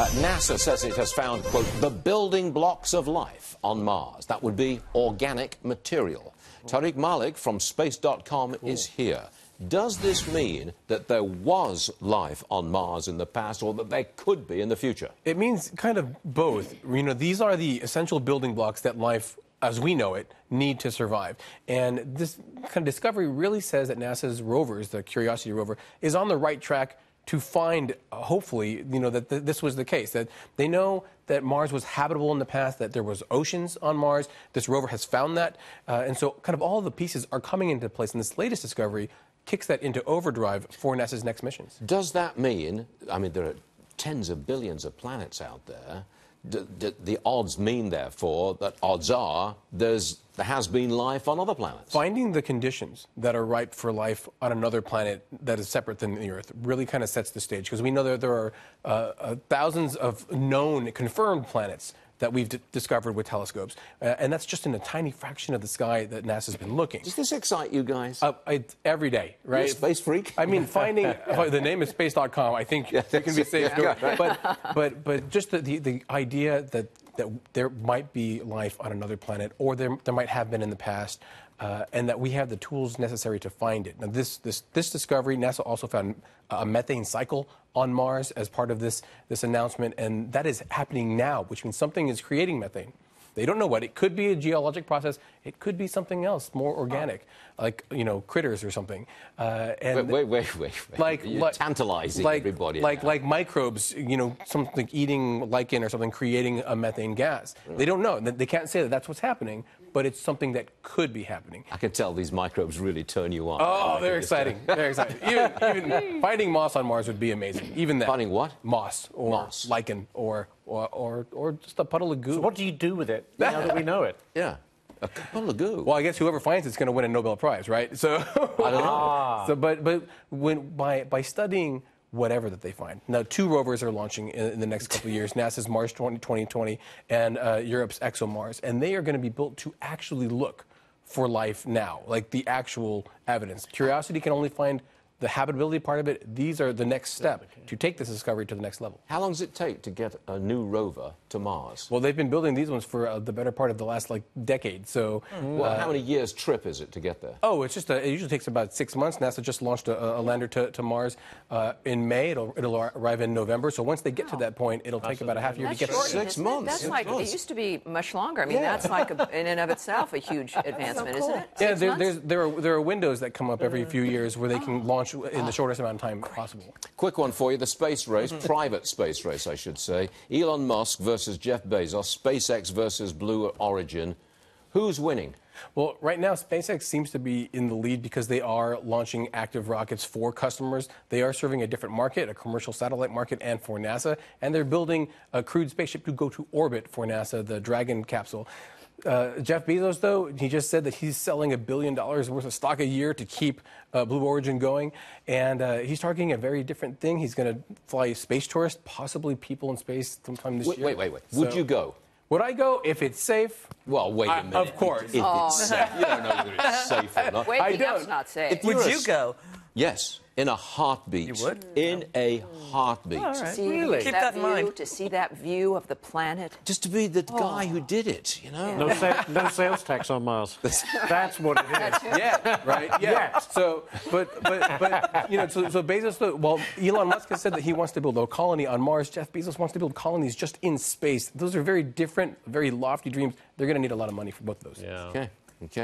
Uh, NASA says it has found, quote, the building blocks of life on Mars. That would be organic material. Tariq Malik from space.com cool. is here. Does this mean that there was life on Mars in the past or that there could be in the future? It means kind of both. You know, these are the essential building blocks that life as we know it, need to survive. And this kind of discovery really says that NASA's rovers, the Curiosity rover, is on the right track to find, uh, hopefully, you know, that th this was the case, that they know that Mars was habitable in the past, that there was oceans on Mars. This rover has found that. Uh, and so kind of all the pieces are coming into place. And this latest discovery kicks that into overdrive for NASA's next missions. Does that mean, I mean, there are tens of billions of planets out there, D the odds mean, therefore, that odds are there's, there has been life on other planets? Finding the conditions that are ripe for life on another planet that is separate than the Earth really kind of sets the stage because we know that there are uh, uh thousands of known, confirmed planets that we've discovered with telescopes. Uh, and that's just in a tiny fraction of the sky that NASA's been looking. Does this excite you guys? Uh, I, every day, right? space freak? I mean, finding oh, the name is space.com. I think yeah, you can be safe. Yeah, but, but, but just the, the, the idea that that there might be life on another planet, or there, there might have been in the past uh, and that we have the tools necessary to find it. Now, this, this, this discovery, NASA also found a methane cycle on Mars as part of this, this announcement, and that is happening now, which means something is creating methane. They don't know what. It could be a geologic process. It could be something else, more organic, oh. like you know, critters or something. Uh, and wait, wait, wait, wait. wait. Like, You're like tantalizing like, everybody. Like, now. like microbes, you know, something eating lichen or something creating a methane gas. Mm. They don't know. They can't say that that's what's happening, but it's something that could be happening. I can tell these microbes really turn you on. Oh, they're uh, exciting. they're exciting. Even, even finding moss on Mars would be amazing. Even that. Finding what? Moss or moss. lichen or, or, or, or just a puddle of goo. So what do you do with it now that we know it? Yeah. A couple of goo. Well, I guess whoever finds it's going to win a Nobel Prize, right? So, I don't know. So, but but when by by studying whatever that they find. Now, two rovers are launching in, in the next couple of years NASA's Mars 20, 2020 and uh, Europe's ExoMars, and they are going to be built to actually look for life now, like the actual evidence. Curiosity can only find the habitability part of it, these are the next step to take this discovery to the next level. How long does it take to get a new rover to Mars? Well, they've been building these ones for uh, the better part of the last like decade. So, mm-hmm. well, uh, how many years trip is it to get there? Oh, it's just a, it usually takes about six months. NASA just launched a, a lander to, to Mars uh, in May. It'll it'll arrive in November. So once they get wow. to that point, it'll take about a half year to get there. Six months. That's like months. it used to be much longer. I mean, yeah. that's like a, in and of itself a huge advancement, so cool. isn't it? Six yeah, there, there are there are windows that come up every few years where they can oh. launch launch in the ah, shortest amount of time Great. possible. Quick one for you the space race, mm-hmm. private space race, I should say. Elon Musk versus Jeff Bezos, SpaceX versus Blue Origin. Who's winning? Well, right now, SpaceX seems to be in the lead because they are launching active rockets for customers. They are serving a different market, a commercial satellite market, and for NASA. And they're building a crewed spaceship to go to orbit for NASA, the Dragon capsule. Uh, Jeff Bezos, though, he just said that he's selling a billion dollars worth of stock a year to keep uh, Blue Origin going. And uh, he's targeting a very different thing. He's going to fly space tourists, possibly people in space sometime this wait, year. Wait, wait, wait. So, Would you go? Would I go if it's safe? Well, wait a minute. I, of course. If, it's oh. safe. You don't know if it's safe or not. Wait, I don't. not safe. If Would you go? Yes, in a heartbeat. You would? In a heartbeat. all right. See, really? Keep that, that in mind. To see that view of the planet. Just to be the oh. guy who did it, you know? Yeah. No, sa no, sales tax on Mars. That's what it is. yeah, right? Yeah. So, but, but, but, you know, so, so Bezos, well, Elon Musk has said that he wants to build a colony on Mars, Jeff Bezos wants to build colonies just in space. Those are very different, very lofty dreams. They're going to need a lot of money for both of those. Yeah. Okay. Okay.